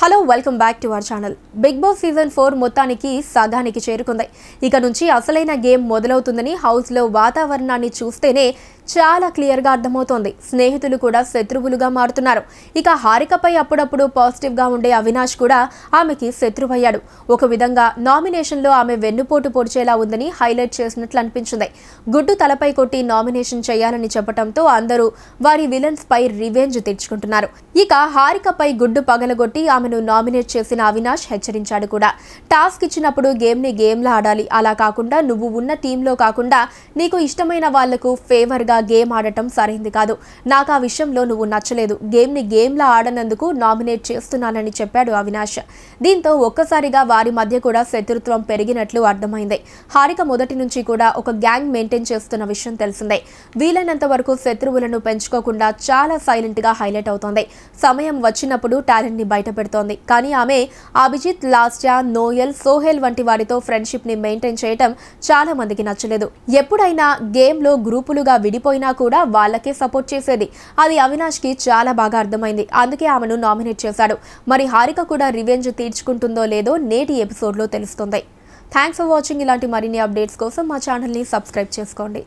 hello welcome back to our channel Bigg Boss season four మొత్తానికి సగానికి చేరుకుంది ఇక నుంచి అసలైన గేమ్ మొదలవుతుందని హౌస్లో వాతావరణాన్ని చూస్తేనే చాలా క్లియర్గా అర్థమవుతోంది స్నేహితులు కూడా శత్రువులుగా మారుతున్నారు ఇక హారికపై అప్పుడప్పుడు పాజిటివ్గా ఉండే అవినాష్ కూడా ఆమెకి శత్రువయ్యాడు ఒక విధంగా నామినేషన్లో ఆమె వెన్నుపోటు పొడిచేలా ఉందని హైలైట్ చేసినట్లు అనిపించింది గుడ్డు తలపై కొట్టి నామినేషన్ చేయాలని చెప్పడంతో అందరూ వారి విలన్స్ పై రివెంజ్ తెచ్చుకుంటున్నారు ఇక హారికపై గుడ్డు పగలగొట్టి ఆమెను నామినేట్ చేసిన అవినాష్ హెచ్చరించాడు కూడా టాస్క్ ఇచ్చినప్పుడు గేమ్ని గేమ్లా ఆడాలి అలా కాకుండా నువ్వు ఉన్న టీంలో కాకుండా నీకు ఇష్టమైన వాళ్లకు ఫేవర్గా గేమ్ ఆడటం సరైంది కాదు నాకు ఆ విషయంలో నువ్వు నచ్చలేదు గేమ్ని గేమ్లా ఆడనందుకు నామినేట్ చేస్తున్నానని చెప్పాడు అవినాష్ దీంతో ఒక్కసారిగా వారి మధ్య కూడా శత్రుత్వం పెరిగినట్లు అర్థమైంది హారిక మొదటి నుంచి కూడా ఒక గ్యాంగ్ మెయింటైన్ చేస్తున్న విషయం తెలిసిందే వీలైనంత వరకు శత్రువులను పెంచుకోకుండా చాలా సైలెంట్ గా హైలైట్ అవుతోంది సమయం వచ్చినప్పుడు ని బయట పెడుతోంది కానీ ఆమె అభిజిత్ లాస్టా నోయల్ సోహెల్ వంటి వారితో ఫ్రెండ్షిప్ ని మెయింటైన్ చేయటం చాలా మందికి నచ్చలేదు ఎప్పుడైనా గేమ్ లో గ్రూపులుగా విడిపో ఓడిపోయినా కూడా వాళ్ళకే సపోర్ట్ చేసేది అది అవినాష్ కి చాలా బాగా అర్థమైంది అందుకే ఆమెను నామినేట్ చేశాడు మరి హారిక కూడా రివెంజ్ తీర్చుకుంటుందో లేదో నేటి ఎపిసోడ్లో తెలుస్తుంది థ్యాంక్స్ ఫర్ వాచింగ్ ఇలాంటి మరిన్ని అప్డేట్స్ కోసం మా ఛానల్ని సబ్స్క్రైబ్ చేసుకోండి